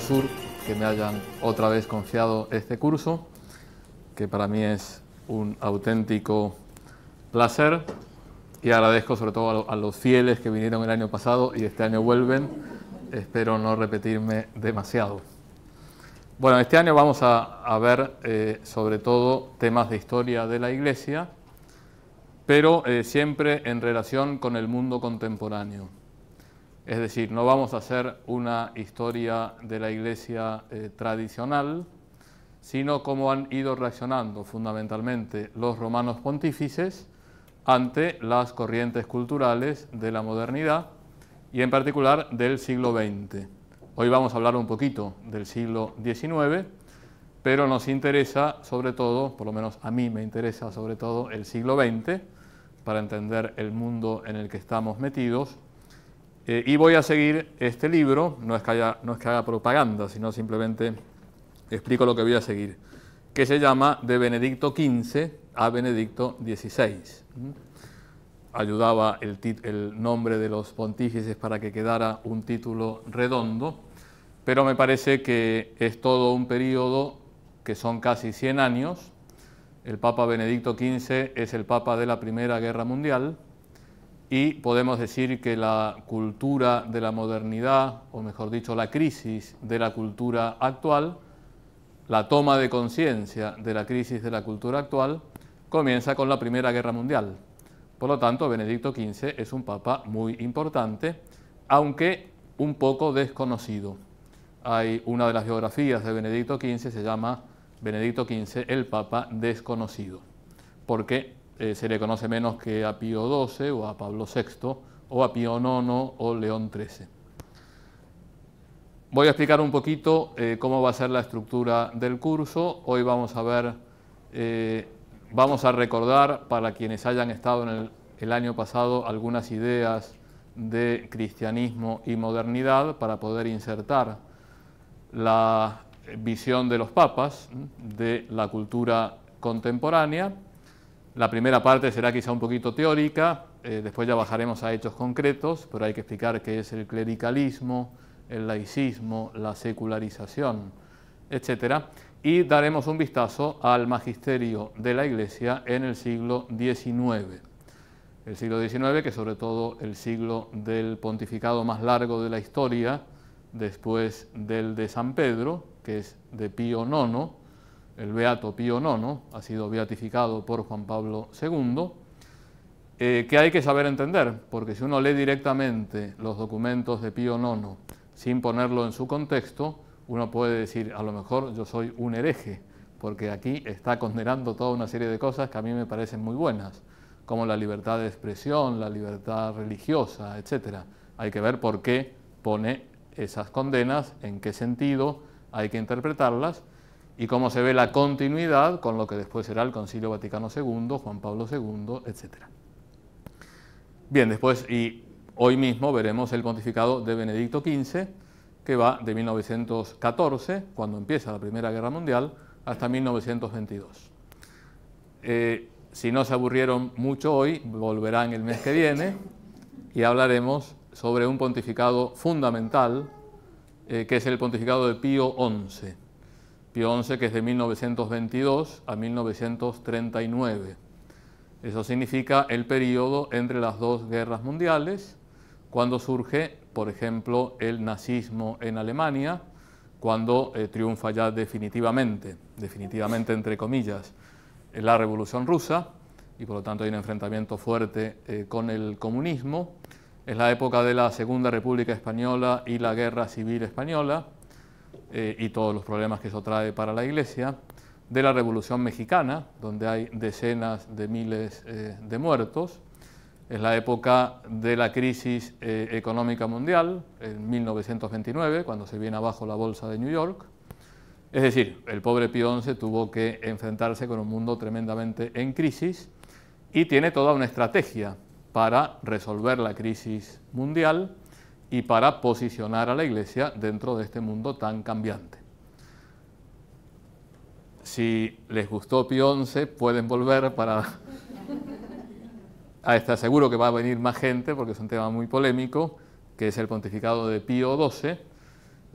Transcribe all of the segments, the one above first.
Sur que me hayan otra vez confiado este curso, que para mí es un auténtico placer y agradezco sobre todo a los fieles que vinieron el año pasado y este año vuelven. Espero no repetirme demasiado. Bueno, este año vamos a, ver eh, sobre todo temas de historia de la Iglesia, pero eh, siempre en relación con el mundo contemporáneo. Es decir, no vamos a hacer una historia de la iglesia eh, tradicional, sino cómo han ido reaccionando fundamentalmente los romanos pontífices ante las corrientes culturales de la modernidad y en particular del siglo XX. Hoy vamos a hablar un poquito del siglo XIX, pero nos interesa sobre todo, por lo menos a mí me interesa sobre todo el siglo XX, para entender el mundo en el que estamos metidos eh, y voy a seguir este libro, no es, que no es que haga propaganda, sino simplemente explico lo que voy a seguir, que se llama De Benedicto XV a Benedicto XVI. Ayudaba el, el nombre de los pontífices para que quedara un título redondo, pero me parece que es todo un periodo que son casi 100 años. El Papa Benedicto XV es el Papa de la Primera Guerra Mundial, y podemos decir que la cultura de la modernidad, o mejor dicho, la crisis de la cultura actual, la toma de conciencia de la crisis de la cultura actual, comienza con la Primera Guerra Mundial. Por lo tanto, Benedicto XV es un papa muy importante, aunque un poco desconocido. Hay una de las biografías de Benedicto XV, se llama Benedicto XV, el Papa Desconocido, porque eh, se le conoce menos que a Pío XII o a Pablo VI o a Pío IX o León XIII. Voy a explicar un poquito eh, cómo va a ser la estructura del curso. Hoy vamos a ver, eh, vamos a recordar para quienes hayan estado en el año pasado algunas ideas de cristianismo y modernidad para poder insertar la visión de los papas de la cultura contemporánea la primera parte será quizá un poquito teórica, eh, después ya bajaremos a hechos concretos, pero hay que explicar qué es el clericalismo, el laicismo, la secularización, etc. Y daremos un vistazo al magisterio de la Iglesia en el siglo XIX. El siglo XIX, que sobre todo el siglo del pontificado más largo de la historia, después del de San Pedro, que es de Pío IX, el Beato Pío IX, ha sido beatificado por Juan Pablo II, eh, que hay que saber entender, porque si uno lee directamente los documentos de Pío IX sin ponerlo en su contexto, uno puede decir, a lo mejor yo soy un hereje, porque aquí está condenando toda una serie de cosas que a mí me parecen muy buenas, como la libertad de expresión, la libertad religiosa, etc. Hay que ver por qué pone esas condenas, en qué sentido hay que interpretarlas, y cómo se ve la continuidad con lo que después será el Concilio Vaticano II, Juan Pablo II, etc. Bien, después y hoy mismo veremos el pontificado de Benedicto XV, que va de 1914, cuando empieza la Primera Guerra Mundial, hasta 1922. Eh, si no se aburrieron mucho hoy, volverán el mes que viene y hablaremos sobre un pontificado fundamental, eh, que es el pontificado de Pío XI que es de 1922 a 1939. Eso significa el periodo entre las dos guerras mundiales, cuando surge, por ejemplo, el nazismo en Alemania, cuando eh, triunfa ya definitivamente, definitivamente entre comillas, la Revolución Rusa, y por lo tanto hay un enfrentamiento fuerte eh, con el comunismo. Es la época de la Segunda República Española y la Guerra Civil Española eh, y todos los problemas que eso trae para la Iglesia, de la Revolución Mexicana, donde hay decenas de miles eh, de muertos. Es la época de la crisis eh, económica mundial, en 1929, cuando se viene abajo la bolsa de New York. Es decir, el pobre Pío XI tuvo que enfrentarse con un mundo tremendamente en crisis y tiene toda una estrategia para resolver la crisis mundial y para posicionar a la iglesia dentro de este mundo tan cambiante. Si les gustó Pío XI, pueden volver para... ah, está seguro que va a venir más gente porque es un tema muy polémico, que es el pontificado de Pío XII,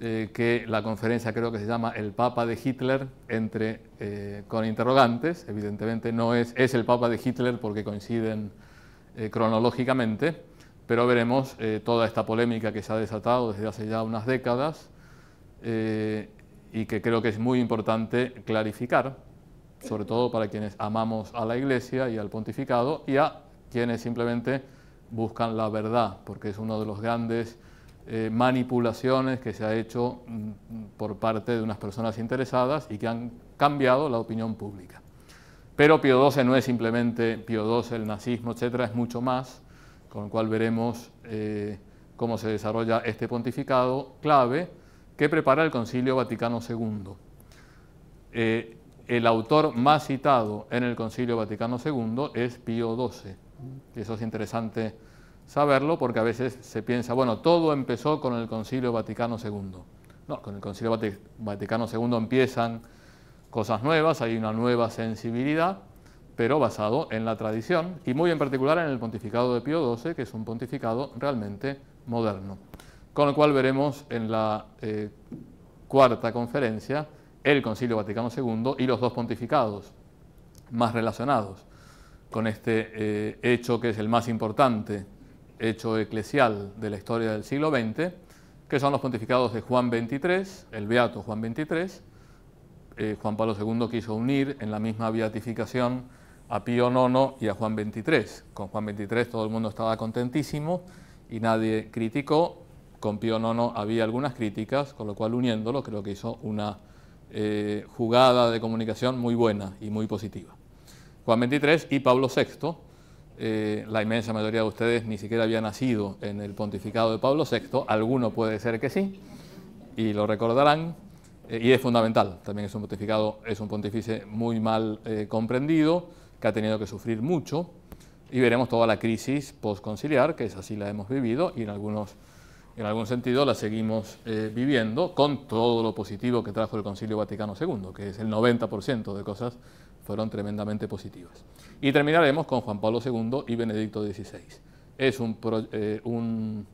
eh, que la conferencia creo que se llama El Papa de Hitler entre, eh, con interrogantes, evidentemente no es, es el Papa de Hitler porque coinciden eh, cronológicamente, pero veremos eh, toda esta polémica que se ha desatado desde hace ya unas décadas eh, y que creo que es muy importante clarificar, sobre todo para quienes amamos a la Iglesia y al pontificado y a quienes simplemente buscan la verdad, porque es uno de las grandes eh, manipulaciones que se ha hecho mm, por parte de unas personas interesadas y que han cambiado la opinión pública. Pero Pío XII no es simplemente Pío XII, el nazismo, etcétera, es mucho más con el cual veremos eh, cómo se desarrolla este pontificado clave que prepara el Concilio Vaticano II. Eh, el autor más citado en el Concilio Vaticano II es Pío XII. Y eso es interesante saberlo porque a veces se piensa, bueno, todo empezó con el Concilio Vaticano II. No, con el Concilio Vaticano II empiezan cosas nuevas, hay una nueva sensibilidad, pero basado en la tradición y muy en particular en el pontificado de Pío XII, que es un pontificado realmente moderno. Con lo cual veremos en la eh, cuarta conferencia el Concilio Vaticano II y los dos pontificados más relacionados con este eh, hecho que es el más importante, hecho eclesial de la historia del siglo XX, que son los pontificados de Juan XXIII, el Beato Juan XXIII, eh, Juan Pablo II quiso unir en la misma beatificación a Pío IX y a Juan XXIII. Con Juan XXIII todo el mundo estaba contentísimo y nadie criticó. Con Pío IX había algunas críticas, con lo cual uniéndolo creo que hizo una eh, jugada de comunicación muy buena y muy positiva. Juan XXIII y Pablo VI, eh, la inmensa mayoría de ustedes ni siquiera había nacido en el pontificado de Pablo VI, alguno puede ser que sí, y lo recordarán, eh, y es fundamental, también es un pontificado, es un pontífice muy mal comprendido, que ha tenido que sufrir mucho, y veremos toda la crisis postconciliar, que es así la hemos vivido y en, algunos, en algún sentido la seguimos eh, viviendo con todo lo positivo que trajo el Concilio Vaticano II, que es el 90% de cosas fueron tremendamente positivas. Y terminaremos con Juan Pablo II y Benedicto XVI. Es un, eh, un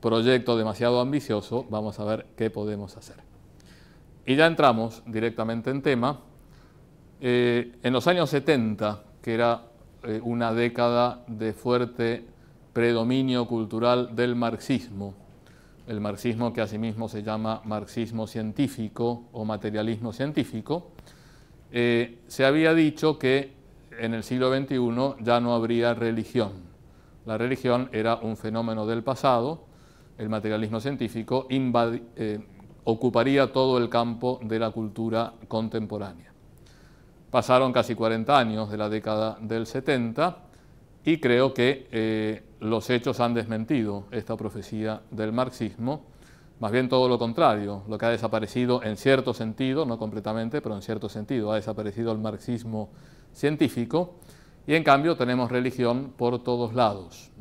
proyecto demasiado ambicioso, vamos a ver qué podemos hacer. Y ya entramos directamente en tema. Eh, en los años 70, que era eh, una década de fuerte predominio cultural del marxismo, el marxismo que asimismo se llama marxismo científico o materialismo científico, eh, se había dicho que en el siglo XXI ya no habría religión. La religión era un fenómeno del pasado, el materialismo científico ocuparía todo el campo de la cultura contemporánea. Pasaron casi 40 años de la década del 70 y creo que eh, los hechos han desmentido esta profecía del marxismo, más bien todo lo contrario, lo que ha desaparecido en cierto sentido, no completamente, pero en cierto sentido, ha desaparecido el marxismo científico y en cambio tenemos religión por todos lados,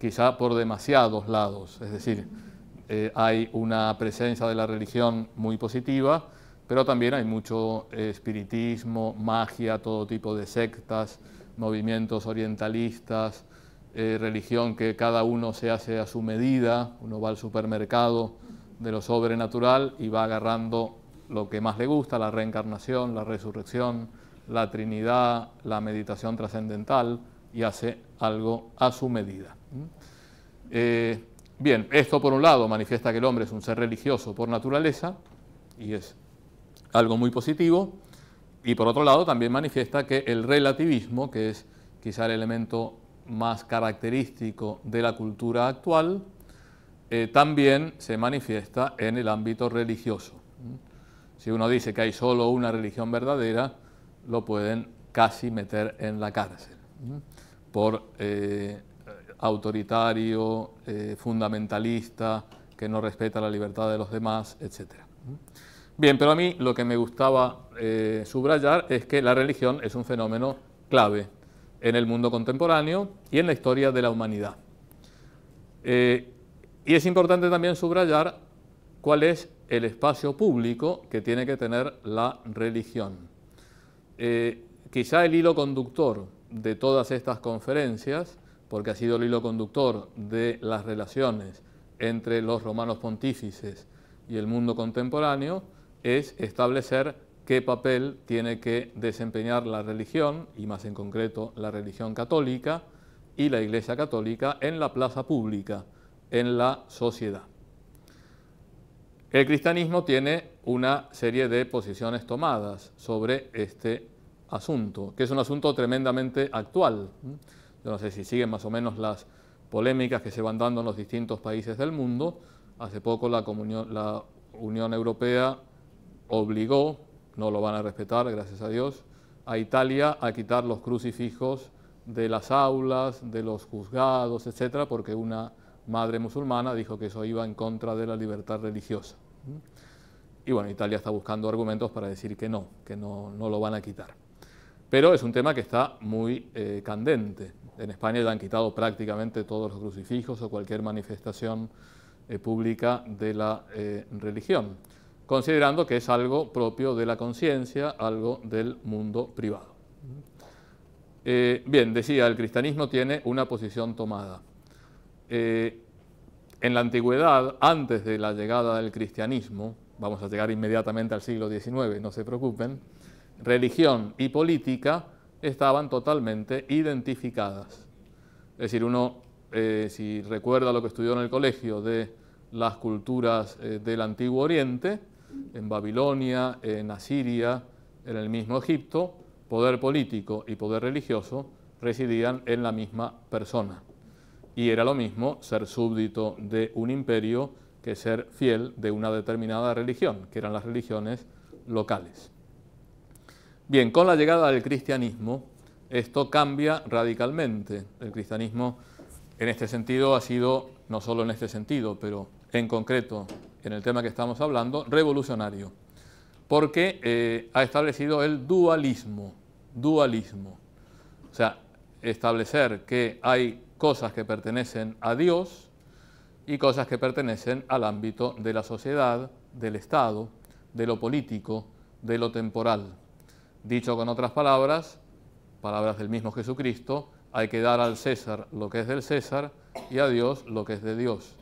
quizá por demasiados lados, es decir, eh, hay una presencia de la religión muy positiva, pero también hay mucho eh, espiritismo, magia, todo tipo de sectas, movimientos orientalistas, eh, religión que cada uno se hace a su medida, uno va al supermercado de lo sobrenatural y va agarrando lo que más le gusta, la reencarnación, la resurrección, la Trinidad, la meditación trascendental y hace algo a su medida. ¿Mm? Eh, bien, esto por un lado manifiesta que el hombre es un ser religioso por naturaleza y es algo muy positivo, y por otro lado también manifiesta que el relativismo, que es quizá el elemento más característico de la cultura actual, eh, también se manifiesta en el ámbito religioso. Si uno dice que hay solo una religión verdadera, lo pueden casi meter en la cárcel por eh, autoritario, eh, fundamentalista, que no respeta la libertad de los demás, etc. Bien, pero a mí lo que me gustaba eh, subrayar es que la religión es un fenómeno clave en el mundo contemporáneo y en la historia de la humanidad. Eh, y es importante también subrayar cuál es el espacio público que tiene que tener la religión. Eh, quizá el hilo conductor de todas estas conferencias, porque ha sido el hilo conductor de las relaciones entre los romanos pontífices y el mundo contemporáneo, es establecer qué papel tiene que desempeñar la religión, y más en concreto la religión católica y la Iglesia católica, en la plaza pública, en la sociedad. El cristianismo tiene una serie de posiciones tomadas sobre este asunto, que es un asunto tremendamente actual. Yo no sé si siguen más o menos las polémicas que se van dando en los distintos países del mundo. Hace poco la, la Unión Europea obligó, no lo van a respetar, gracias a Dios, a Italia a quitar los crucifijos de las aulas, de los juzgados, etcétera, porque una madre musulmana dijo que eso iba en contra de la libertad religiosa. Y bueno, Italia está buscando argumentos para decir que no, que no, lo van a quitar. Pero es un tema que está muy eh, candente. En España ya han quitado prácticamente todos los crucifijos o cualquier manifestación eh, pública de la eh, religión considerando que es algo propio de la conciencia, algo del mundo privado. Eh, bien, decía, el cristianismo tiene una posición tomada. Eh, en la antigüedad, antes de la llegada del cristianismo, vamos a llegar inmediatamente al siglo XIX, no se preocupen, religión y política estaban totalmente identificadas. Es decir, uno, eh, si recuerda lo que estudió en el colegio de las culturas del Antiguo Oriente, en Babilonia, en Asiria, en el mismo Egipto, poder político y poder religioso residían en la misma persona. Y era lo mismo ser súbdito de un imperio que ser fiel de una determinada religión, que eran las religiones locales. Bien, con la llegada del cristianismo, esto cambia radicalmente. El cristianismo, en este sentido, ha sido, no solo en este sentido, pero en concreto en el tema que estamos hablando, revolucionario, porque eh, ha establecido el dualismo, dualismo. O sea, establecer que hay cosas que pertenecen a Dios y cosas que pertenecen al ámbito de la sociedad, del Estado, de lo político, de lo temporal. Dicho con otras palabras, palabras del mismo Jesucristo, hay que dar al César lo que es del César y a Dios lo que es de Dios.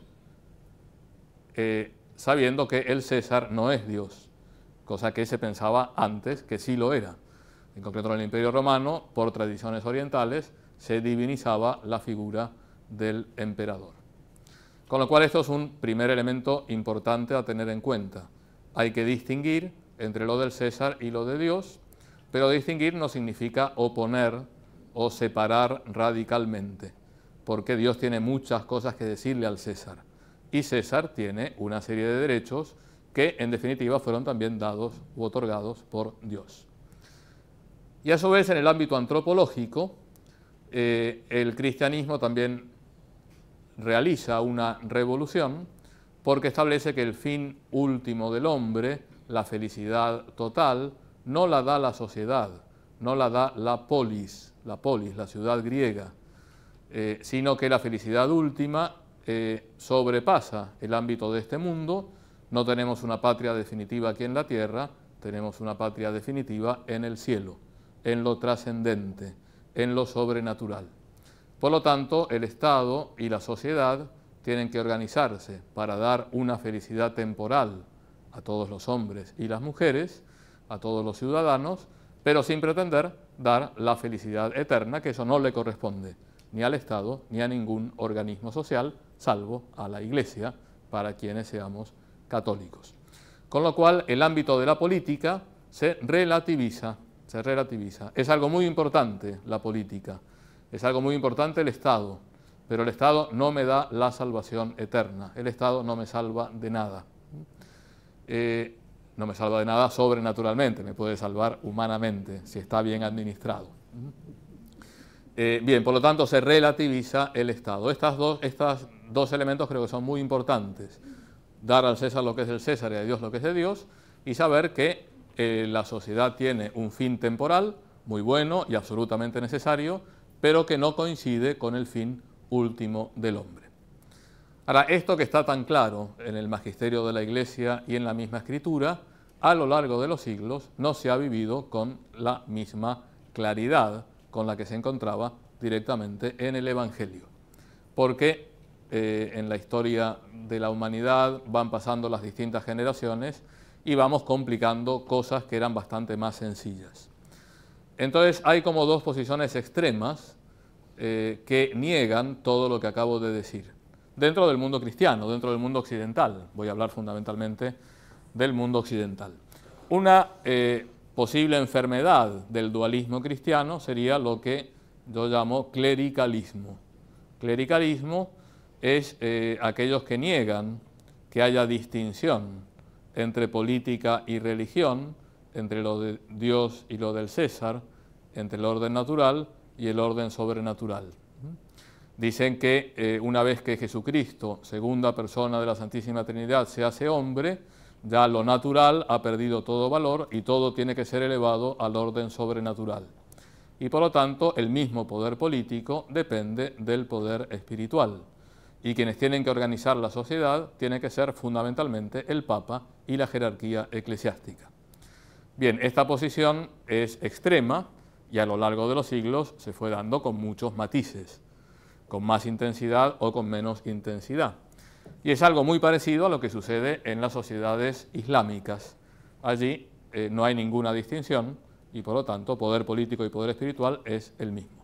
Eh, sabiendo que el César no es Dios, cosa que se pensaba antes que sí lo era. En concreto, en el Imperio Romano, por tradiciones orientales, se divinizaba la figura del emperador. Con lo cual esto es un primer elemento importante a tener en cuenta. Hay que distinguir entre lo del César y lo de Dios, pero distinguir no significa oponer o separar radicalmente, porque Dios tiene muchas cosas que decirle al César y César tiene una serie de derechos que en definitiva fueron también dados u otorgados por Dios. Y a su vez en el ámbito antropológico, eh, el cristianismo también realiza una revolución porque establece que el fin último del hombre, la felicidad total, no la da la sociedad, no la da la polis, la polis, la ciudad griega, eh, sino que la felicidad última eh, sobrepasa el ámbito de este mundo, no tenemos una patria definitiva aquí en la tierra, tenemos una patria definitiva en el cielo, en lo trascendente, en lo sobrenatural. Por lo tanto, el Estado y la sociedad tienen que organizarse para dar una felicidad temporal a todos los hombres y las mujeres, a todos los ciudadanos, pero sin pretender dar la felicidad eterna, que eso no le corresponde ni al Estado ni a ningún organismo social, salvo a la Iglesia, para quienes seamos católicos. Con lo cual, el ámbito de la política se relativiza, se relativiza. Es algo muy importante la política, es algo muy importante el Estado, pero el Estado no me da la salvación eterna, el Estado no me salva de nada. Eh, no me salva de nada sobrenaturalmente, me puede salvar humanamente, si está bien administrado. Eh, bien, por lo tanto, se relativiza el Estado. Estas dos, estas dos elementos creo que son muy importantes. Dar al César lo que es el César y a Dios lo que es de Dios y saber que eh, la sociedad tiene un fin temporal muy bueno y absolutamente necesario, pero que no coincide con el fin último del hombre. Ahora, esto que está tan claro en el magisterio de la Iglesia y en la misma escritura, a lo largo de los siglos no se ha vivido con la misma claridad con la que se encontraba directamente en el Evangelio. Porque eh, en la historia de la humanidad, van pasando las distintas generaciones y vamos complicando cosas que eran bastante más sencillas. Entonces hay como dos posiciones extremas eh, que niegan todo lo que acabo de decir. Dentro del mundo cristiano, dentro del mundo occidental, voy a hablar fundamentalmente del mundo occidental. Una eh, posible enfermedad del dualismo cristiano sería lo que yo llamo clericalismo. Clericalismo es eh, aquellos que niegan que haya distinción entre política y religión, entre lo de Dios y lo del César, entre el orden natural y el orden sobrenatural. Dicen que eh, una vez que Jesucristo, segunda persona de la Santísima Trinidad, se hace hombre, ya lo natural ha perdido todo valor y todo tiene que ser elevado al orden sobrenatural. Y por lo tanto, el mismo poder político depende del poder espiritual y quienes tienen que organizar la sociedad tiene que ser fundamentalmente el Papa y la jerarquía eclesiástica. Bien, esta posición es extrema y a lo largo de los siglos se fue dando con muchos matices, con más intensidad o con menos intensidad. Y es algo muy parecido a lo que sucede en las sociedades islámicas. Allí eh, no hay ninguna distinción y por lo tanto poder político y poder espiritual es el mismo.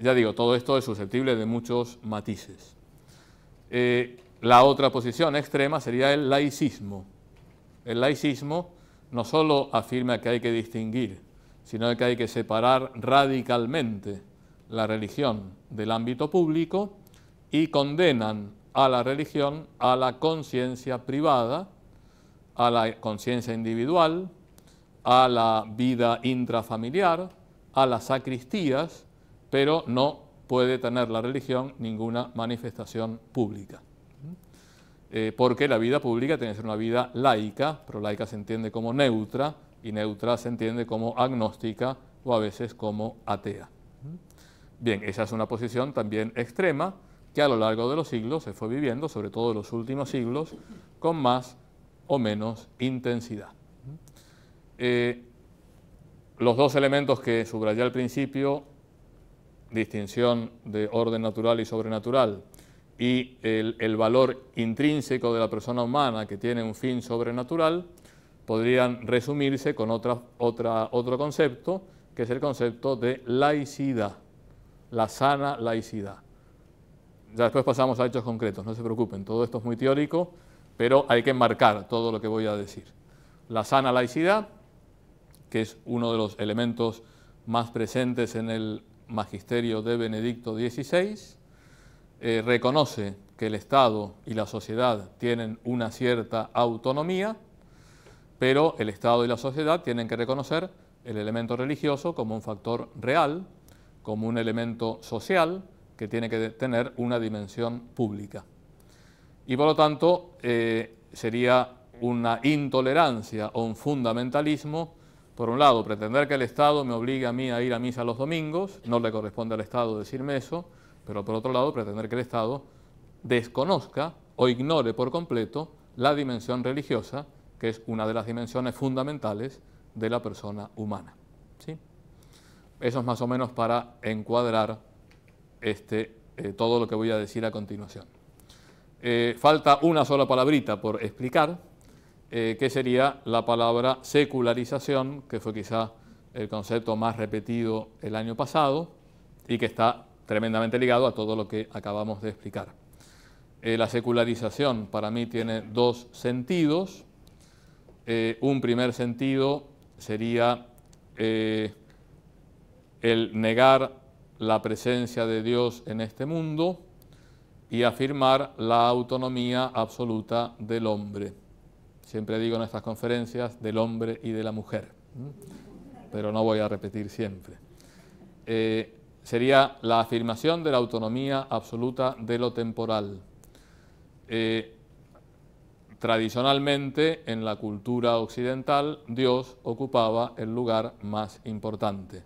Ya digo, todo esto es susceptible de muchos matices. Eh, la otra posición extrema sería el laicismo. El laicismo no solo afirma que hay que distinguir, sino que hay que separar radicalmente la religión del ámbito público y condenan a la religión a la conciencia privada, a la conciencia individual, a la vida intrafamiliar, a las sacristías pero no puede tener la religión ninguna manifestación pública. Eh, porque la vida pública tiene que ser una vida laica, pero laica se entiende como neutra y neutra se entiende como agnóstica o a veces como atea. Bien, esa es una posición también extrema que a lo largo de los siglos se fue viviendo, sobre todo en los últimos siglos, con más o menos intensidad. Eh, los dos elementos que subrayé al principio distinción de orden natural y sobrenatural, y el, valor intrínseco de la persona humana que tiene un fin sobrenatural, podrían resumirse con otro concepto, que es el concepto de laicidad, la sana laicidad. Ya después pasamos a hechos concretos, no se preocupen, todo esto es muy teórico, pero hay que enmarcar todo lo que voy a decir. La sana laicidad, que es uno de los elementos más presentes en el magisterio de Benedicto XVI, eh, reconoce que el Estado y la sociedad tienen una cierta autonomía, pero el Estado y la sociedad tienen que reconocer el elemento religioso como un factor real, como un elemento social que tiene que tener una dimensión pública. Y por lo tanto, eh, sería una intolerancia o un fundamentalismo por un lado, pretender que el Estado me obligue a mí a ir a misa los domingos, no le corresponde al Estado decirme eso, pero por otro lado, pretender que el Estado desconozca o ignore por completo la dimensión religiosa, que es una de las dimensiones fundamentales de la persona humana. ¿sí? Eso es más o menos para encuadrar este, eh, todo lo que voy a decir a continuación. Eh, falta una sola palabrita por explicar, eh, que sería la palabra secularización, que fue quizá el concepto más repetido el año pasado y que está tremendamente ligado a todo lo que acabamos de explicar. Eh, la secularización para mí tiene dos sentidos. Eh, un primer sentido sería el negar la presencia de Dios en este mundo y afirmar la autonomía absoluta del hombre siempre digo en estas conferencias, del hombre y de la mujer, pero no voy a repetir siempre. Eh, sería la afirmación de la autonomía absoluta de lo temporal. Eh, tradicionalmente, en la cultura occidental, Dios ocupaba el lugar más importante.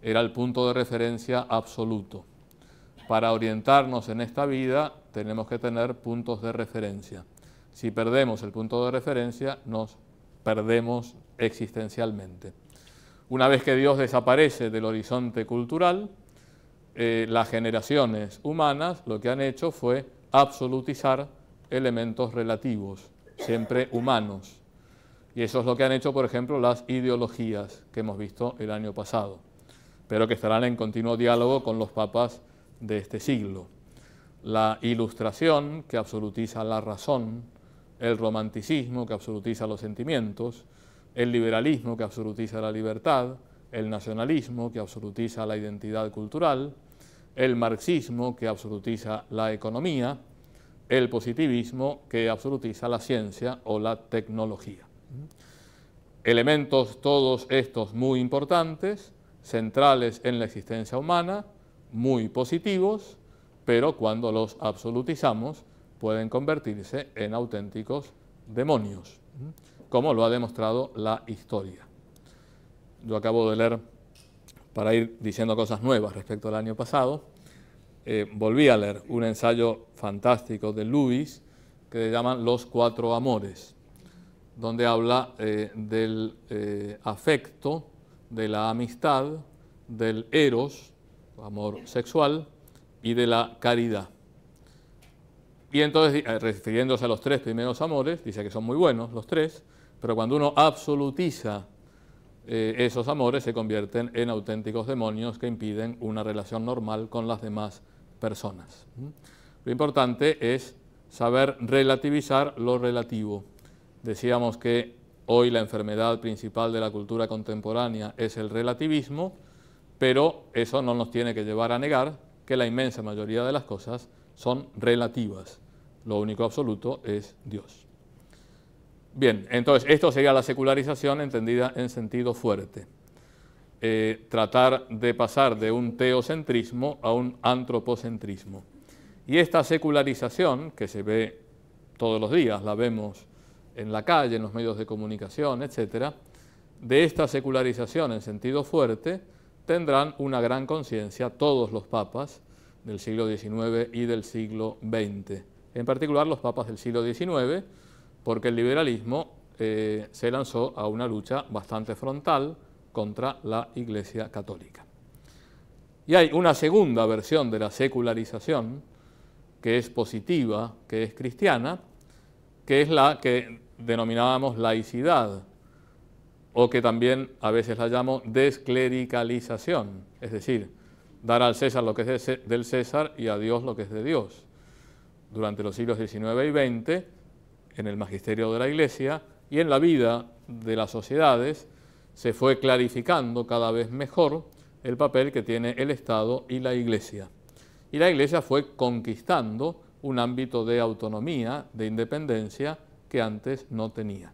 Era el punto de referencia absoluto. Para orientarnos en esta vida tenemos que tener puntos de referencia. Si perdemos el punto de referencia, nos perdemos existencialmente. Una vez que Dios desaparece del horizonte cultural, eh, las generaciones humanas lo que han hecho fue absolutizar elementos relativos, siempre humanos. Y eso es lo que han hecho, por ejemplo, las ideologías que hemos visto el año pasado, pero que estarán en continuo diálogo con los papas de este siglo. La ilustración, que absolutiza la razón, el romanticismo que absolutiza los sentimientos, el liberalismo que absolutiza la libertad, el nacionalismo que absolutiza la identidad cultural, el marxismo que absolutiza la economía, el positivismo que absolutiza la ciencia o la tecnología. Elementos todos estos muy importantes, centrales en la existencia humana, muy positivos, pero cuando los absolutizamos pueden convertirse en auténticos demonios, como lo ha demostrado la historia. Yo acabo de leer, para ir diciendo cosas nuevas respecto al año pasado, eh, volví a leer un ensayo fantástico de Louis, que se llaman Los Cuatro Amores, donde habla eh, del eh, afecto, de la amistad, del eros, amor sexual, y de la caridad. Y entonces, eh, refiriéndose a los tres primeros amores, dice que son muy buenos los tres, pero cuando uno absolutiza eh, esos amores se convierten en auténticos demonios que impiden una relación normal con las demás personas. ¿Mm? Lo importante es saber relativizar lo relativo. Decíamos que hoy la enfermedad principal de la cultura contemporánea es el relativismo, pero eso no nos tiene que llevar a negar que la inmensa mayoría de las cosas son relativas. Lo único absoluto es Dios. Bien, entonces esto sería la secularización entendida en sentido fuerte. Eh, tratar de pasar de un teocentrismo a un antropocentrismo. Y esta secularización, que se ve todos los días, la vemos en la calle, en los medios de comunicación, etc., de esta secularización en sentido fuerte tendrán una gran conciencia todos los papas del siglo XIX y del siglo XX, en particular los papas del siglo XIX, porque el liberalismo eh, se lanzó a una lucha bastante frontal contra la Iglesia Católica. Y hay una segunda versión de la secularización, que es positiva, que es cristiana, que es la que denominábamos laicidad, o que también a veces la llamo desclericalización, es decir, dar al César lo que es del César y a Dios lo que es de Dios. Durante los siglos XIX y XX, en el magisterio de la Iglesia y en la vida de las sociedades, se fue clarificando cada vez mejor el papel que tiene el Estado y la Iglesia. Y la Iglesia fue conquistando un ámbito de autonomía, de independencia, que antes no tenía.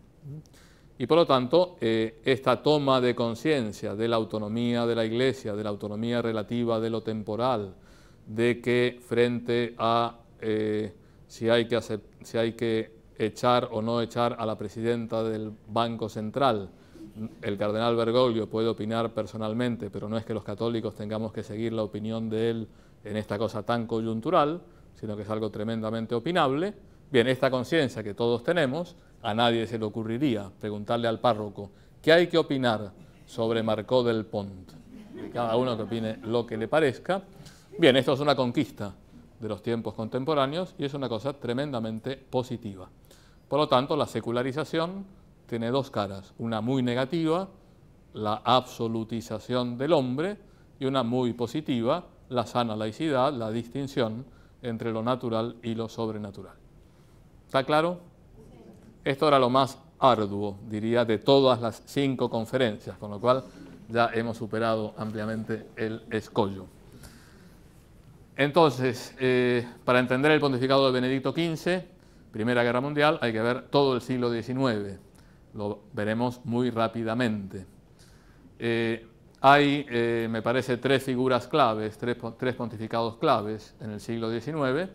Y por lo tanto, eh, esta toma de conciencia de la autonomía de la Iglesia, de la autonomía relativa de lo temporal, de que frente a eh, si, hay que si hay que echar o no echar a la presidenta del Banco Central, el cardenal Bergoglio puede opinar personalmente, pero no es que los católicos tengamos que seguir la opinión de él en esta cosa tan coyuntural, sino que es algo tremendamente opinable. Bien, esta conciencia que todos tenemos a nadie se le ocurriría preguntarle al párroco qué hay que opinar sobre Marcó del Pont. Cada uno que opine lo que le parezca. Bien, esto es una conquista de los tiempos contemporáneos y es una cosa tremendamente positiva. Por lo tanto, la secularización tiene dos caras, una muy negativa, la absolutización del hombre, y una muy positiva, la sana laicidad, la distinción entre lo natural y lo sobrenatural. ¿Está claro? Esto era lo más arduo, diría, de todas las cinco conferencias, con lo cual ya hemos superado ampliamente el escollo. Entonces, eh, para entender el pontificado de Benedicto XV, Primera Guerra Mundial, hay que ver todo el siglo XIX. Lo veremos muy rápidamente. Eh, hay, eh, me parece, tres figuras claves, tres, tres pontificados claves en el siglo XIX,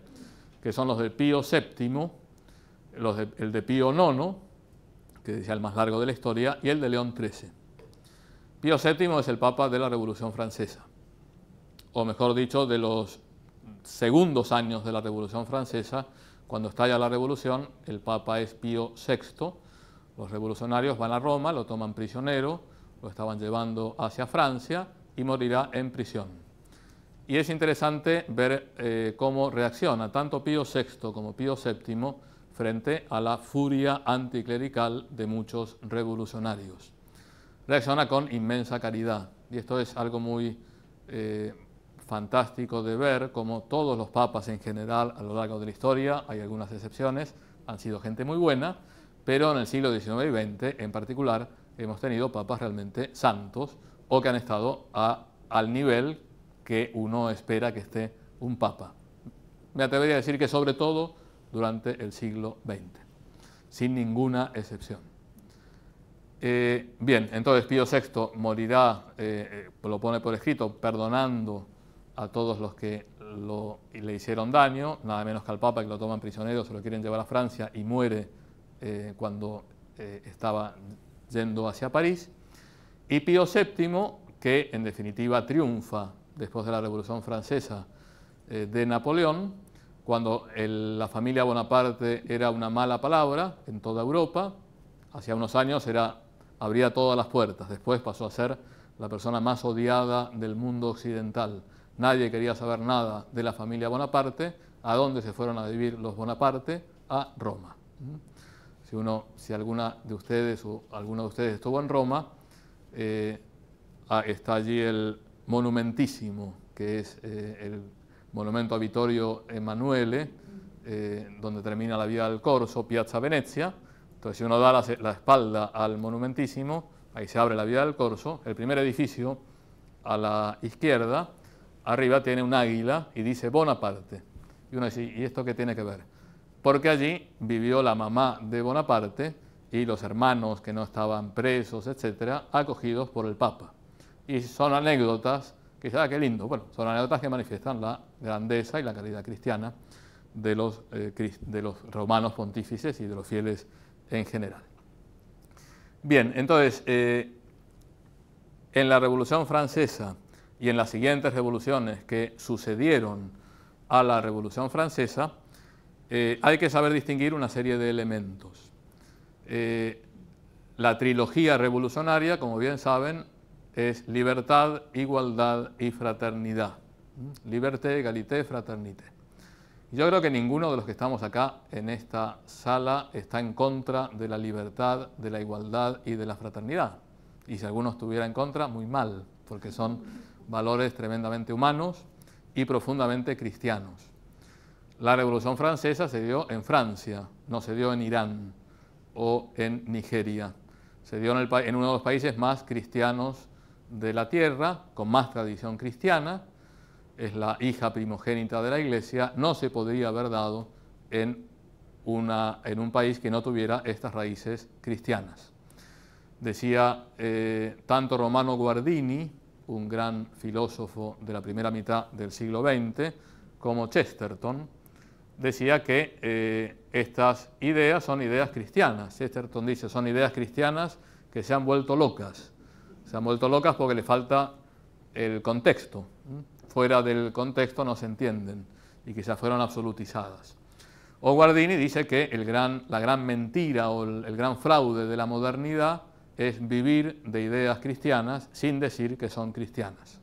que son los de Pío VII, el de Pío IX, que decía el más largo de la historia, y el de León XIII. Pío VII es el Papa de la Revolución Francesa, o mejor dicho, de los segundos años de la Revolución Francesa. Cuando estalla la Revolución, el Papa es Pío VI. Los revolucionarios van a Roma, lo toman prisionero, lo estaban llevando hacia Francia y morirá en prisión. Y es interesante ver eh, cómo reacciona tanto Pío VI como Pío VII frente a la furia anticlerical de muchos revolucionarios. Reacciona con inmensa caridad y esto es algo muy eh, fantástico de ver, como todos los papas en general a lo largo de la historia, hay algunas excepciones, han sido gente muy buena, pero en el siglo XIX y XX en particular hemos tenido papas realmente santos o que han estado a, al nivel que uno espera que esté un papa. Me atrevería a decir que sobre todo durante el siglo XX, sin ninguna excepción. Eh, bien, entonces Pío VI morirá, eh, eh, lo pone por escrito, perdonando a todos los que le hicieron daño, nada menos que al Papa que lo toman prisionero, se lo quieren llevar a Francia y muere cuando estaba yendo hacia París. Y Pío VII, que en definitiva triunfa después de la Revolución Francesa de Napoleón, cuando la familia Bonaparte era una mala palabra en toda Europa, hacía unos años era, abría todas las puertas, después pasó a ser la persona más odiada del mundo occidental. Nadie quería saber nada de la familia Bonaparte, a dónde se fueron a vivir los Bonaparte, a Roma. ¿Mm? Si, uno, si alguna de ustedes o alguno de ustedes estuvo en Roma, eh, ah, está allí el monumentísimo, que es eh, el monumento a Vittorio Emanuele, eh, donde termina la vía del Corso, Piazza Venezia. Entonces, si uno da la, espalda al monumentísimo, ahí se abre la vía del Corso, el primer edificio a la izquierda, arriba tiene un águila y dice Bonaparte. Y uno dice, ¿y esto qué tiene que ver? Porque allí vivió la mamá de Bonaparte y los hermanos que no estaban presos, etcétera, acogidos por el Papa. Y son anécdotas quizá ah, qué lindo. Bueno, son anécdotas que manifiestan la grandeza y la calidad cristiana de los, eh, de los romanos pontífices y de los fieles en general. Bien, entonces, eh, en la Revolución Francesa y en las siguientes revoluciones que sucedieron a la Revolución Francesa, eh, hay que saber distinguir una serie de elementos. la trilogía revolucionaria, como bien saben, es libertad, igualdad y fraternidad. ¿Mm? Liberté, égalité, fraternité. Yo creo que ninguno de los que estamos acá en esta sala está en contra de la libertad, de la igualdad y de la fraternidad. Y si alguno estuviera en contra, muy mal, porque son valores tremendamente humanos y profundamente cristianos. La Revolución Francesa se dio en Francia, no se dio en Irán o en Nigeria. Se dio en, en uno de los países más cristianos de la tierra, con más tradición cristiana, es la hija primogénita de la iglesia, no se podría haber dado en, una, en un país que no tuviera estas raíces cristianas. Decía eh, tanto Romano Guardini, un gran filósofo de la primera mitad del siglo XX, como Chesterton, decía que eh, estas ideas son ideas cristianas. Chesterton dice, son ideas cristianas que se han vuelto locas se han vuelto locas porque le falta el contexto. Fuera del contexto no se entienden y quizás fueron absolutizadas. O Guardini dice que el gran, la gran mentira o el, gran fraude de la modernidad es vivir de ideas cristianas sin decir que son cristianas.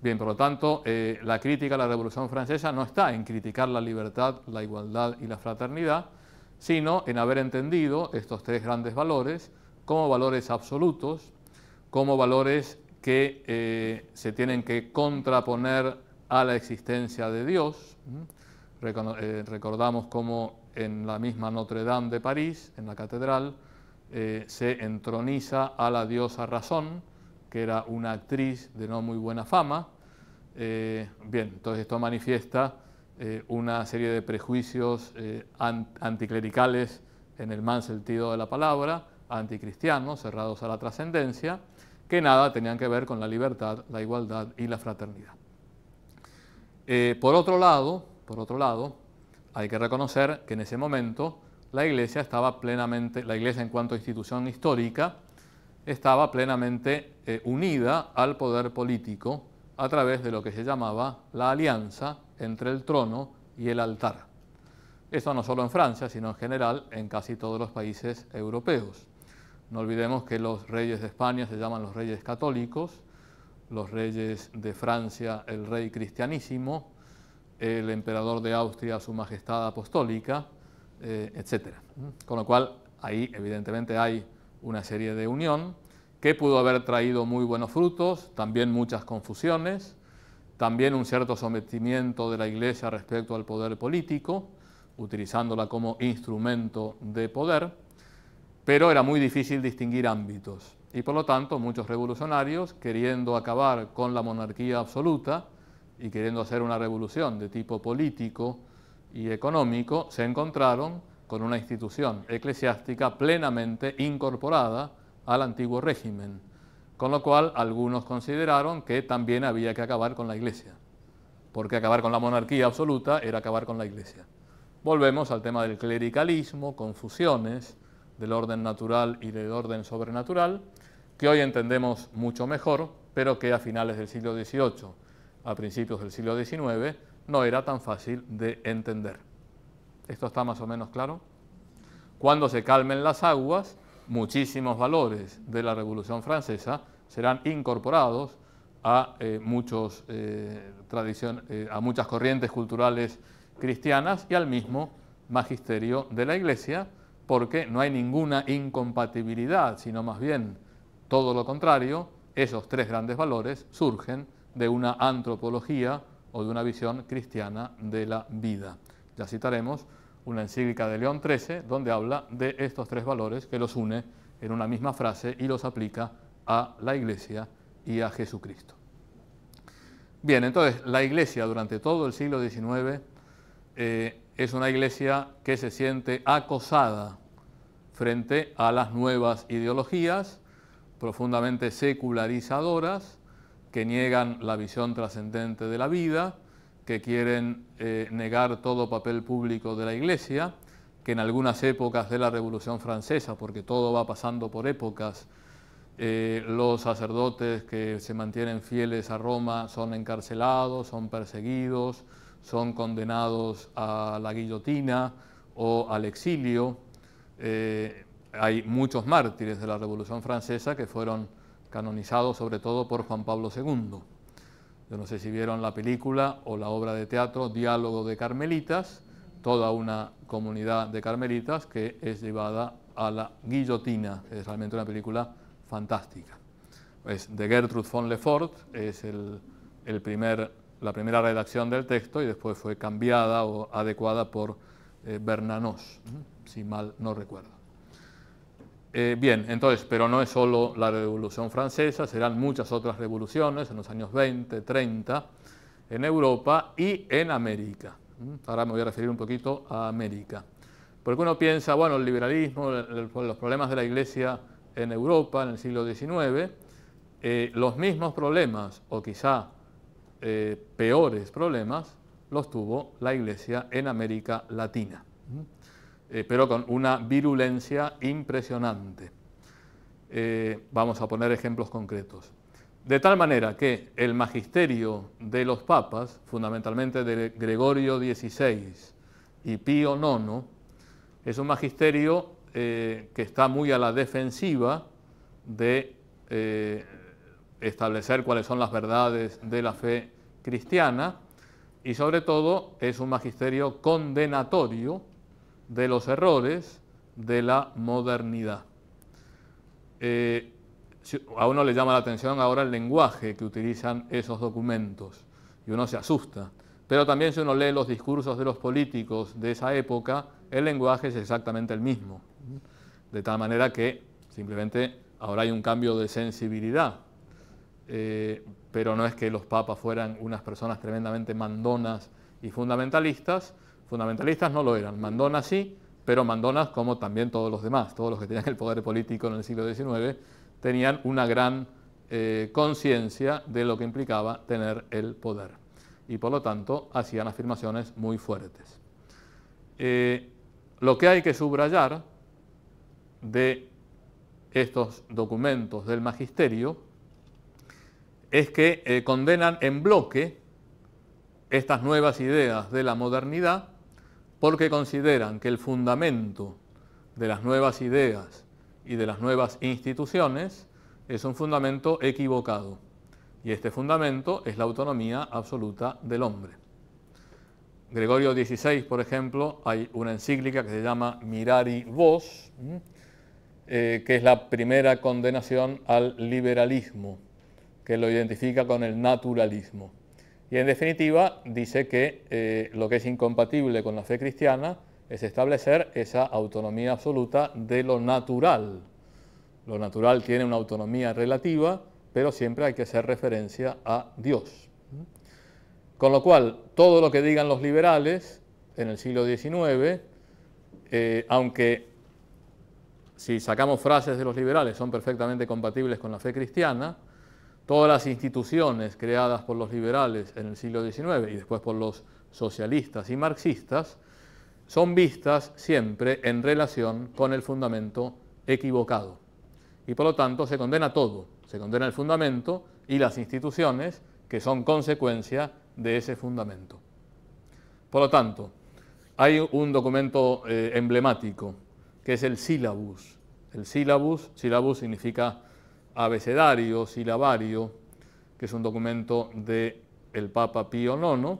Bien, por lo tanto, eh, la crítica a la Revolución Francesa no está en criticar la libertad, la igualdad y la fraternidad, sino en haber entendido estos tres grandes valores como valores absolutos como valores que eh, se tienen que contraponer a la existencia de Dios. Eh, recordamos cómo en la misma Notre Dame de París, en la catedral, eh, se entroniza a la diosa Razón, que era una actriz de no muy buena fama. bien, entonces esto manifiesta una serie de prejuicios anticlericales en el mal sentido de la palabra, anticristianos, cerrados a la trascendencia que nada tenían que ver con la libertad, la igualdad y la fraternidad. Eh, por, otro lado, por otro lado, hay que reconocer que en ese momento la Iglesia estaba plenamente, la Iglesia en cuanto a institución histórica, estaba plenamente eh, unida al poder político a través de lo que se llamaba la alianza entre el trono y el altar. Esto no solo en Francia, sino en general en casi todos los países europeos. No olvidemos que los reyes de España se llaman los reyes católicos, los reyes de Francia el rey cristianísimo, el emperador de Austria su majestad apostólica, eh, etcétera. etc. Con lo cual ahí evidentemente hay una serie de unión que pudo haber traído muy buenos frutos, también muchas confusiones, también un cierto sometimiento de la Iglesia respecto al poder político, utilizándola como instrumento de poder pero era muy difícil distinguir ámbitos. Y por lo tanto, muchos revolucionarios, queriendo acabar con la monarquía absoluta y queriendo hacer una revolución de tipo político y económico, se encontraron con una institución eclesiástica plenamente incorporada al antiguo régimen, con lo cual algunos consideraron que también había que acabar con la iglesia, porque acabar con la monarquía absoluta era acabar con la iglesia. Volvemos al tema del clericalismo, confusiones, del orden natural y del orden sobrenatural, que hoy entendemos mucho mejor, pero que a finales del siglo XVIII, a principios del siglo XIX, no era tan fácil de entender. ¿Esto está más o menos claro? Cuando se calmen las aguas, muchísimos valores de la Revolución Francesa serán incorporados a, eh, muchos, eh, eh, a muchas corrientes culturales cristianas y al mismo magisterio de la Iglesia, porque no hay ninguna incompatibilidad, sino más bien todo lo contrario, esos tres grandes valores surgen de una antropología o de una visión cristiana de la vida. Ya citaremos una encíclica de León XIII donde habla de estos tres valores que los une en una misma frase y los aplica a la Iglesia y a Jesucristo. Bien, entonces la Iglesia durante todo el siglo XIX es una iglesia que se siente acosada frente a las nuevas ideologías profundamente secularizadoras que niegan la visión trascendente de la vida, que quieren eh, negar todo papel público de la Iglesia, que en algunas épocas de la Revolución Francesa, porque todo va pasando por épocas, eh, los sacerdotes que se mantienen fieles a Roma son encarcelados, son perseguidos, son condenados a la guillotina o al exilio. Eh, hay muchos mártires de la Revolución Francesa que fueron canonizados sobre todo por Juan Pablo II. Yo no sé si vieron la película o la obra de teatro Diálogo de Carmelitas, toda una comunidad de carmelitas que es llevada a la guillotina. Es realmente una película fantástica. Es de Gertrude von Lefort, es el, el primer la primera redacción del texto y después fue cambiada o adecuada por eh, Bernanos, si mal no recuerdo. Eh, bien, entonces, pero no es solo la Revolución Francesa, serán muchas otras revoluciones en los años 20, 30, en Europa y en América. Ahora me voy a referir un poquito a América. Porque uno piensa, bueno, el liberalismo, los problemas de la Iglesia en Europa en el siglo XIX, eh, los mismos problemas, o quizá eh, peores problemas los tuvo la Iglesia en América Latina, eh, pero con una virulencia impresionante. Eh, vamos a poner ejemplos concretos. De tal manera que el magisterio de los papas, fundamentalmente de Gregorio XVI y Pío IX, es un magisterio que está muy a la defensiva de establecer cuáles son las verdades de la fe cristiana y sobre todo es un magisterio condenatorio de los errores de la modernidad. Eh, a uno le llama la atención ahora el lenguaje que utilizan esos documentos y uno se asusta. Pero también si uno lee los discursos de los políticos de esa época, el lenguaje es exactamente el mismo. De tal manera que simplemente ahora hay un cambio de sensibilidad eh, pero no es que los papas fueran unas personas tremendamente mandonas y fundamentalistas. Fundamentalistas no lo eran, mandonas sí, pero mandonas como también todos los demás, todos los que tenían el poder político en el siglo XIX, tenían una gran eh, conciencia de lo que implicaba tener el poder y por lo tanto hacían afirmaciones muy fuertes. Eh, lo que hay que subrayar de estos documentos del magisterio es que eh, condenan en bloque estas nuevas ideas de la modernidad porque consideran que el fundamento de las nuevas ideas y de las nuevas instituciones es un fundamento equivocado. Y este fundamento es la autonomía absoluta del hombre. Gregorio XVI, por ejemplo, hay una encíclica que se llama Mirari Vos, eh, que es la primera condenación al liberalismo que lo identifica con el naturalismo. Y en definitiva dice que eh, lo que es incompatible con la fe cristiana es establecer esa autonomía absoluta de lo natural. Lo natural tiene una autonomía relativa, pero siempre hay que hacer referencia a Dios. Con lo cual, todo lo que digan los liberales en el siglo XIX, eh, aunque si sacamos frases de los liberales son perfectamente compatibles con la fe cristiana, todas las instituciones creadas por los liberales en el siglo XIX y después por los socialistas y marxistas, son vistas siempre en relación con el fundamento equivocado. Y por lo tanto se condena todo, se condena el fundamento y las instituciones que son consecuencia de ese fundamento. Por lo tanto, hay un documento eh, emblemático que es el sílabus. El sílabus, sílabus significa abecedario silabario, que es un documento del el Papa Pío IX,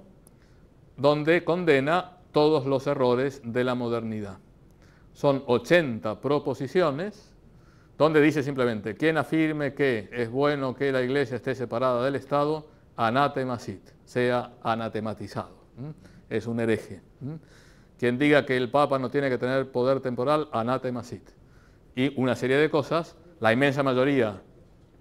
donde condena todos los errores de la modernidad. Son 80 proposiciones donde dice simplemente, quien afirme que es bueno que la iglesia esté separada del Estado, anatemasit, sea anatematizado. Es un hereje. Quien diga que el Papa no tiene que tener poder temporal, anatemasit. Y una serie de cosas la inmensa mayoría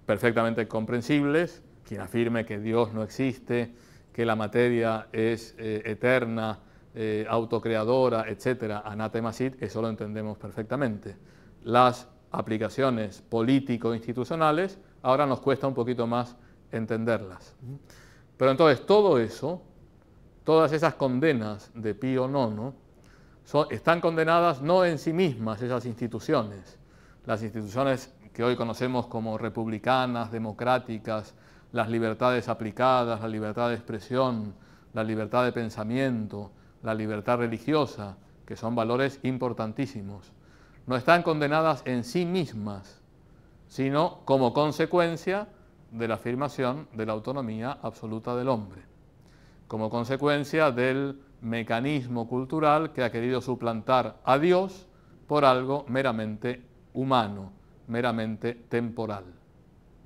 perfectamente comprensibles, quien afirme que Dios no existe, que la materia es eh, eterna, eh, autocreadora, etcétera, anatemasit, eso lo entendemos perfectamente. Las aplicaciones político-institucionales ahora nos cuesta un poquito más entenderlas. Pero entonces todo eso, todas esas condenas de Pío IX, son, están condenadas no en sí mismas esas instituciones. Las instituciones que hoy conocemos como republicanas, democráticas, las libertades aplicadas, la libertad de expresión, la libertad de pensamiento, la libertad religiosa, que son valores importantísimos, no están condenadas en sí mismas, sino como consecuencia de la afirmación de la autonomía absoluta del hombre, como consecuencia del mecanismo cultural que ha querido suplantar a Dios por algo meramente humano, meramente temporal.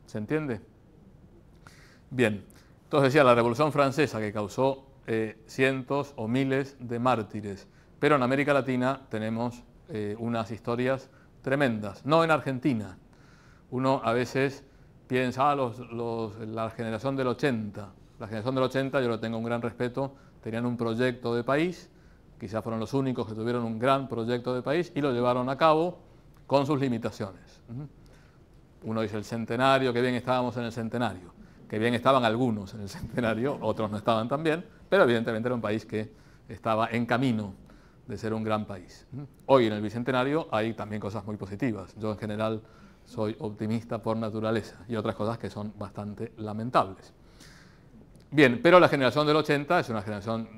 ¿Se entiende? Bien, entonces decía la Revolución Francesa que causó eh, cientos o miles de mártires, pero en América Latina tenemos eh, unas historias tremendas, no en Argentina. Uno a veces piensa, ah, la generación del 80, la generación del 80, yo lo tengo un gran respeto, tenían un proyecto de país, quizás fueron los únicos que tuvieron un gran proyecto de país y lo llevaron a cabo con sus limitaciones. Uno dice el centenario, que bien estábamos en el centenario, que bien estaban algunos en el centenario, otros no estaban tan bien, pero evidentemente era un país que estaba en camino de ser un gran país. Hoy en el Bicentenario hay también cosas muy positivas. Yo en general soy optimista por naturaleza y otras cosas que son bastante lamentables. Bien, pero la generación del 80 es una generación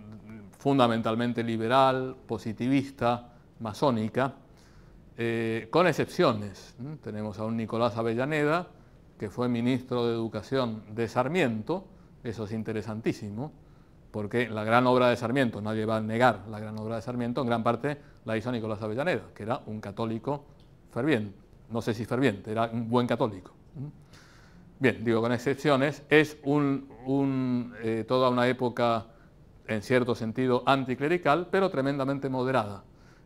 fundamentalmente liberal, positivista, masónica, eh, con excepciones. Tenemos a un Nicolás Avellaneda, que fue ministro de Educación de Sarmiento, eso es interesantísimo, porque la gran obra de Sarmiento, nadie va a negar la gran obra de Sarmiento, en gran parte la hizo Nicolás Avellaneda, que era un católico ferviente, no sé si ferviente, era un buen católico. Bien, digo con excepciones, es un, eh, toda una época en cierto sentido anticlerical, pero tremendamente moderada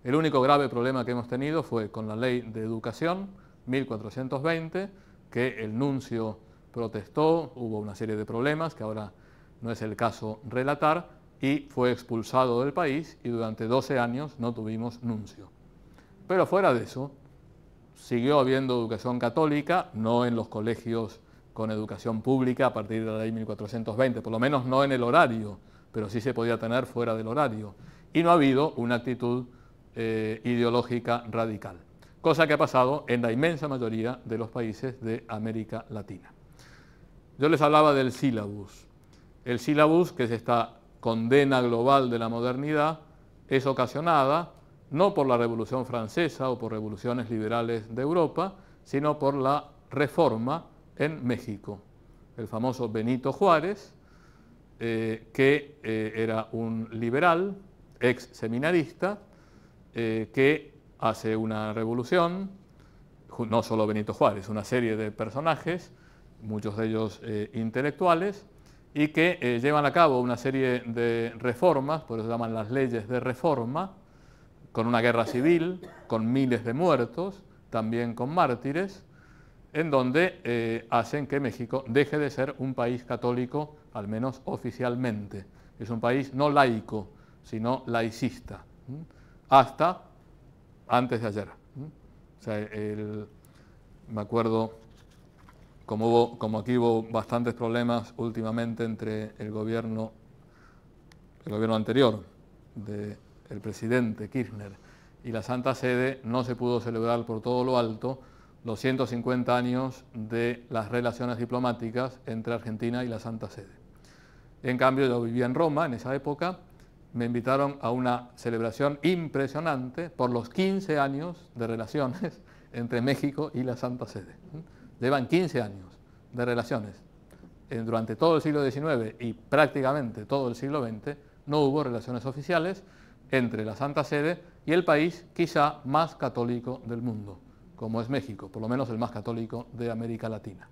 el único grave problema que hemos tenido fue con la ley de educación 1420, que el nuncio protestó, hubo una serie de problemas que ahora no es el caso relatar, y fue expulsado del país y durante 12 años no tuvimos nuncio. Pero fuera de eso, siguió habiendo educación católica, no en los colegios con educación pública a partir de la ley 1420, por lo menos no en el horario, pero sí se podía tener fuera del horario. Y no ha habido una actitud eh, ideológica radical, cosa que ha pasado en la inmensa mayoría de los países de América Latina. Yo les hablaba del sílabus. El sílabus, que es esta condena global de la modernidad, es ocasionada no por la Revolución Francesa o por revoluciones liberales de Europa, sino por la reforma en México. El famoso Benito Juárez, eh, que eh, era un liberal, ex seminarista, eh, que hace una revolución, no solo Benito Juárez, una serie de personajes, muchos de ellos eh, intelectuales, y que eh, llevan a cabo una serie de reformas, por eso se llaman las leyes de reforma, con una guerra civil, con miles de muertos, también con mártires, en donde hacen que México deje de ser un país católico, al menos oficialmente. Es un país no laico, sino laicista hasta antes de ayer. ¿Mm? O sea, me acuerdo, como, como aquí hubo bastantes problemas últimamente entre el gobierno, el gobierno anterior del presidente Kirchner y la Santa Sede, no se pudo celebrar por todo lo alto los 150 años de las relaciones diplomáticas entre Argentina y la Santa Sede. En cambio, yo vivía en Roma en esa época me invitaron a una celebración impresionante por los 15 años de relaciones entre México y la Santa Sede. Llevan 15 años de relaciones. Eh, durante todo el siglo XIX y prácticamente todo el siglo XX no hubo relaciones oficiales entre la Santa Sede y el país quizá más católico del mundo, como es México, por lo menos el más católico de América Latina.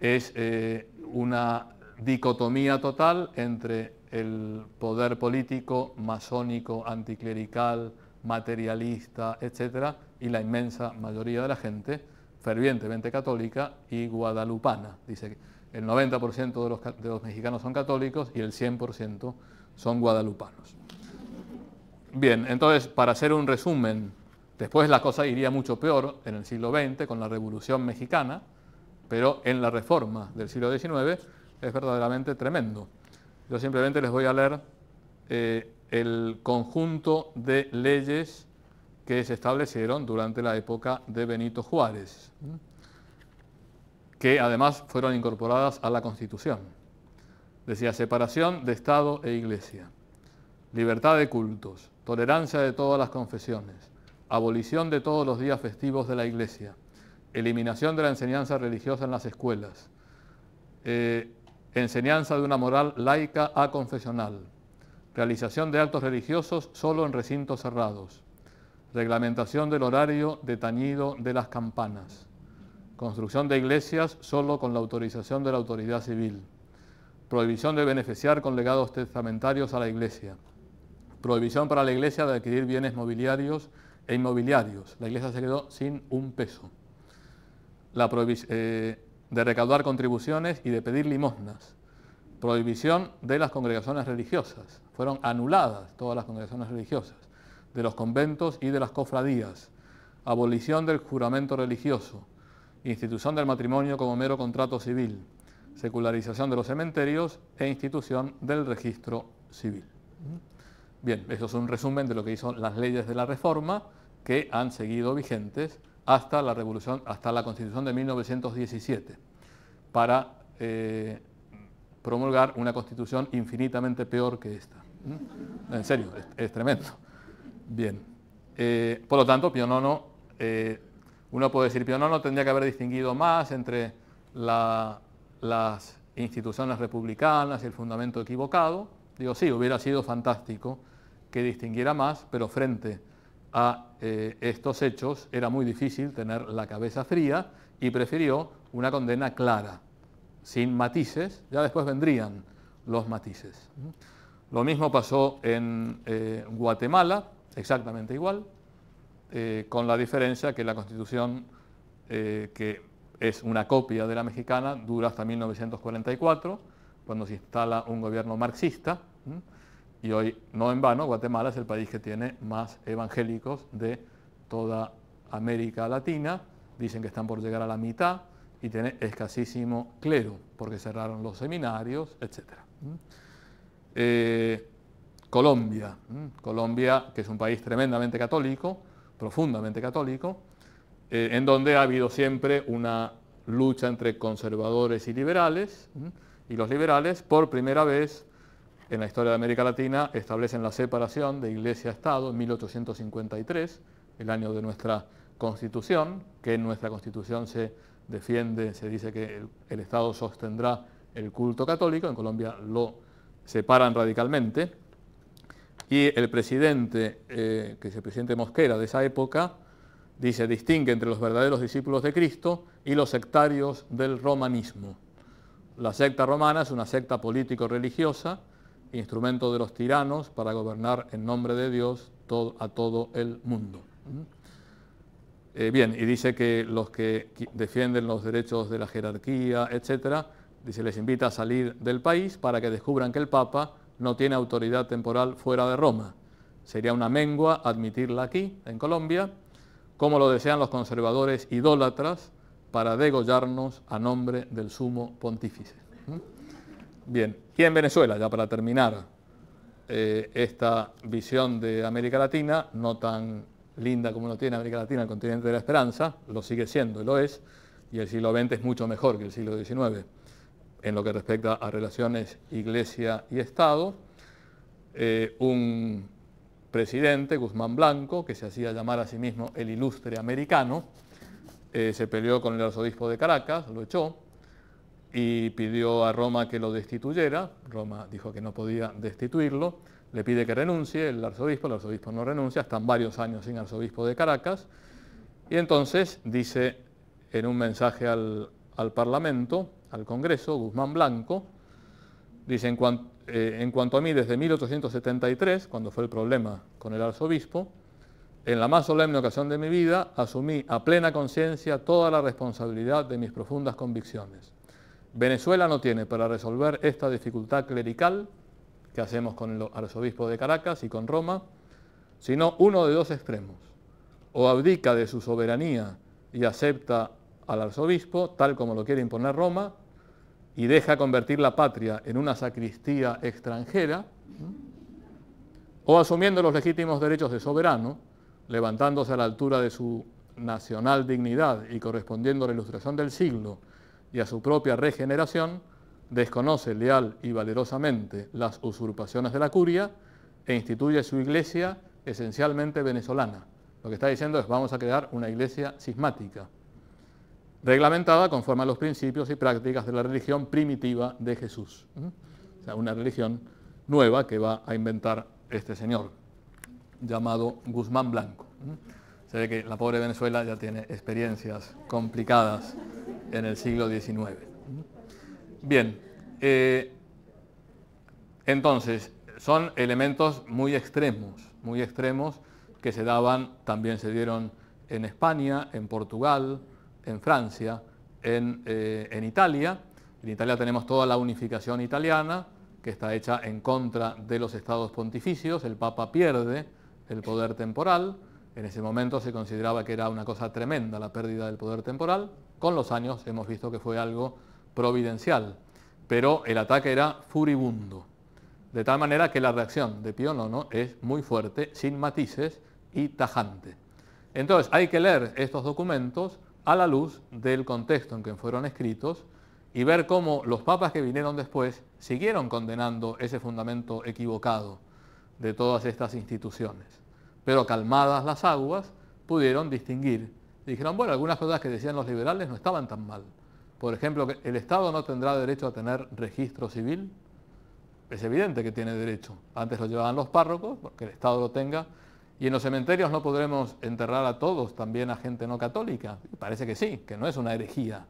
Es eh, una dicotomía total entre el poder político masónico, anticlerical, materialista, etc., y la inmensa mayoría de la gente fervientemente católica y guadalupana. Dice que el 90% de los, de los mexicanos son católicos y el 100% son guadalupanos. Bien, entonces, para hacer un resumen, después la cosa iría mucho peor en el siglo XX con la Revolución Mexicana, pero en la reforma del siglo XIX es verdaderamente tremendo. Yo simplemente les voy a leer eh, el conjunto de leyes que se establecieron durante la época de Benito Juárez, que además fueron incorporadas a la Constitución. Decía separación de Estado e Iglesia, libertad de cultos, tolerancia de todas las confesiones, abolición de todos los días festivos de la Iglesia, eliminación de la enseñanza religiosa en las escuelas, eh, enseñanza de una moral laica a confesional, realización de actos religiosos solo en recintos cerrados, reglamentación del horario detañido de las campanas, construcción de iglesias solo con la autorización de la autoridad civil, prohibición de beneficiar con legados testamentarios a la iglesia, prohibición para la iglesia de adquirir bienes mobiliarios e inmobiliarios. La iglesia se quedó sin un peso. La prohibición... Eh, de recaudar contribuciones y de pedir limosnas. Prohibición de las congregaciones religiosas. Fueron anuladas todas las congregaciones religiosas, de los conventos y de las cofradías. Abolición del juramento religioso. Institución del matrimonio como mero contrato civil. Secularización de los cementerios e institución del registro civil. Bien, eso es un resumen de lo que hizo las leyes de la reforma que han seguido vigentes hasta la, revolución, hasta la Constitución de 1917, para eh, promulgar una Constitución infinitamente peor que esta. ¿Mm? En serio, es, tremendo. Bien. Eh, por lo tanto, Pionono, eh, uno puede decir, Pionono tendría que haber distinguido más entre las instituciones republicanas y el fundamento equivocado. Digo, sí, hubiera sido fantástico que distinguiera más, pero frente a eh, estos hechos era muy difícil tener la cabeza fría y prefirió una condena clara, sin matices, ya después vendrían los matices. Lo mismo pasó en eh, Guatemala, exactamente igual, eh, con la diferencia que la constitución, que es una copia de la mexicana, dura hasta 1944, cuando se instala un gobierno marxista. Y hoy, no en vano, Guatemala es el país que tiene más evangélicos de toda América Latina. Dicen que están por llegar a la mitad y tiene escasísimo clero, porque cerraron los seminarios, etc. ¿Mm? Eh, Colombia, ¿Mm? Colombia, que es un país tremendamente católico, profundamente católico, eh, en donde ha habido siempre una lucha entre conservadores y liberales, ¿Mm? y los liberales por primera vez en la historia de América Latina establecen la separación de Iglesia-Estado en 1853, el año de nuestra Constitución, que en nuestra Constitución se defiende, se dice que el, Estado sostendrá el culto católico, en Colombia lo separan radicalmente, y el presidente, eh, que es el presidente Mosquera de esa época, dice, distingue entre los verdaderos discípulos de Cristo y los sectarios del romanismo. La secta romana es una secta político-religiosa instrumento de los tiranos para gobernar en nombre de Dios a todo el mundo. ¿Mm? Eh, bien, y dice que los que defienden los derechos de la jerarquía, etc., dice, les invita a salir del país para que descubran que el Papa no tiene autoridad temporal fuera de Roma. Sería una mengua admitirla aquí, en Colombia, como lo desean los conservadores idólatras para degollarnos a nombre del sumo pontífice. ¿Mm? Bien, aquí en Venezuela, ya para terminar eh, esta visión de América Latina, no tan linda como lo tiene América Latina, el continente de la esperanza, lo sigue siendo, y lo es, y el siglo XX es mucho mejor que el siglo XIX en lo que respecta a relaciones iglesia y Estado. Eh, un presidente, Guzmán Blanco, que se hacía llamar a sí mismo el ilustre americano, eh, se peleó con el arzobispo de Caracas, lo echó, y pidió a Roma que lo destituyera. Roma dijo que no podía destituirlo. Le pide que renuncie el arzobispo, el arzobispo no renuncia, están varios años sin arzobispo de Caracas. Y entonces dice en un mensaje al, Parlamento, al Congreso, Guzmán Blanco, dice en, eh, en cuanto a mí desde 1873, cuando fue el problema con el arzobispo, en la más solemne ocasión de mi vida asumí a plena conciencia toda la responsabilidad de mis profundas convicciones Venezuela no tiene para resolver esta dificultad clerical que hacemos con el arzobispo de Caracas y con Roma, sino uno de dos extremos. O abdica de su soberanía y acepta al arzobispo, tal como lo quiere imponer Roma, y deja convertir la patria en una sacristía extranjera, o asumiendo los legítimos derechos de soberano, levantándose a la altura de su nacional dignidad y correspondiendo a la ilustración del siglo, y a su propia regeneración, desconoce leal y valerosamente las usurpaciones de la curia e instituye su iglesia esencialmente venezolana. Lo que está diciendo es vamos a crear una iglesia cismática, reglamentada conforme a los principios y prácticas de la religión primitiva de Jesús. O sea, una religión nueva que va a inventar este señor, llamado Guzmán Blanco. Se ve que la pobre Venezuela ya tiene experiencias complicadas en el siglo XIX. Bien, eh, entonces, son elementos muy extremos, muy extremos que se daban, también se dieron en España, en Portugal, en Francia, en, eh, en Italia. En Italia tenemos toda la unificación italiana, que está hecha en contra de los estados pontificios, el Papa pierde el poder temporal, en ese momento se consideraba que era una cosa tremenda la pérdida del poder temporal. Con los años hemos visto que fue algo providencial, pero el ataque era furibundo. De tal manera que la reacción de Pío IX es muy fuerte, sin matices y tajante. Entonces hay que leer estos documentos a la luz del contexto en que fueron escritos y ver cómo los papas que vinieron después siguieron condenando ese fundamento equivocado de todas estas instituciones. Pero calmadas las aguas, pudieron distinguir. dijeron, bueno, algunas cosas que decían los liberales no estaban tan mal. Por ejemplo, que el Estado no tendrá derecho a tener registro civil. Es evidente que tiene derecho. Antes lo llevaban los párrocos, porque el Estado lo tenga. Y en los cementerios no podremos enterrar a todos, también a gente no católica. parece que sí, que no es una herejía.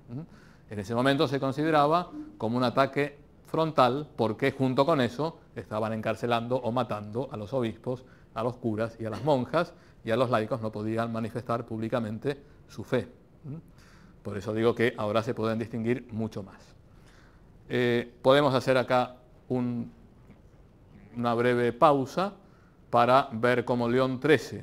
En ese momento se consideraba como un ataque frontal porque junto con eso estaban encarcelando o matando a los obispos a los curas y a las monjas, y a los laicos no podían manifestar públicamente su fe. Por eso digo que ahora se pueden distinguir mucho más. Eh, podemos hacer acá una breve pausa para ver cómo León XIII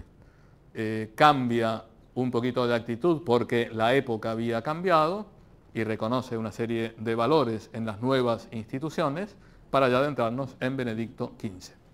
eh, cambia un poquito de actitud porque la época había cambiado y reconoce una serie de valores en las nuevas instituciones para ya adentrarnos en Benedicto XV.